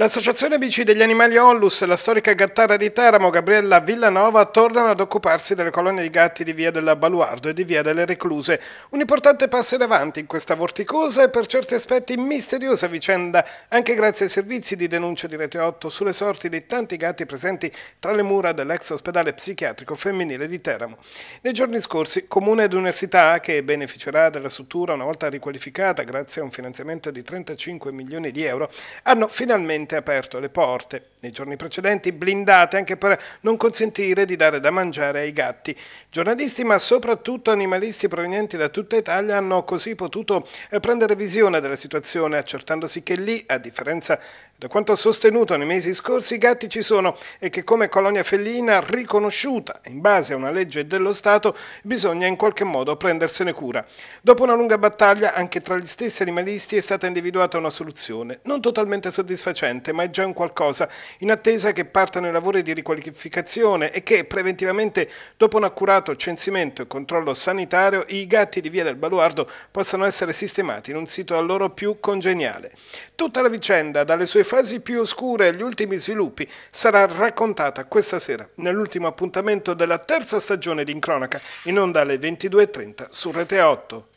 L'associazione Amici degli Animali Onlus e la storica gattara di Teramo, Gabriella Villanova, tornano ad occuparsi delle colonie di gatti di Via della Baluardo e di Via delle Recluse. Un importante passo in avanti in questa vorticosa e per certi aspetti misteriosa vicenda, anche grazie ai servizi di denuncia di Rete 8 sulle sorti dei tanti gatti presenti tra le mura dell'ex ospedale psichiatrico femminile di Teramo. Nei giorni scorsi, Comune ed Università, che beneficerà della struttura una volta riqualificata grazie a un finanziamento di 35 milioni di euro, hanno finalmente aperto le porte nei giorni precedenti blindate anche per non consentire di dare da mangiare ai gatti. Giornalisti ma soprattutto animalisti provenienti da tutta Italia hanno così potuto eh, prendere visione della situazione accertandosi che lì, a differenza da quanto sostenuto nei mesi scorsi, i gatti ci sono e che come colonia felina riconosciuta in base a una legge dello Stato bisogna in qualche modo prendersene cura. Dopo una lunga battaglia anche tra gli stessi animalisti è stata individuata una soluzione, non totalmente soddisfacente ma è già un qualcosa in attesa che partano i lavori di riqualificazione e che preventivamente, dopo un accurato censimento e controllo sanitario, i gatti di Via del Baluardo possano essere sistemati in un sito a loro più congeniale. Tutta la vicenda, dalle sue fasi più oscure agli ultimi sviluppi, sarà raccontata questa sera nell'ultimo appuntamento della terza stagione di Incronaca, in onda alle 22.30 su Rete 8.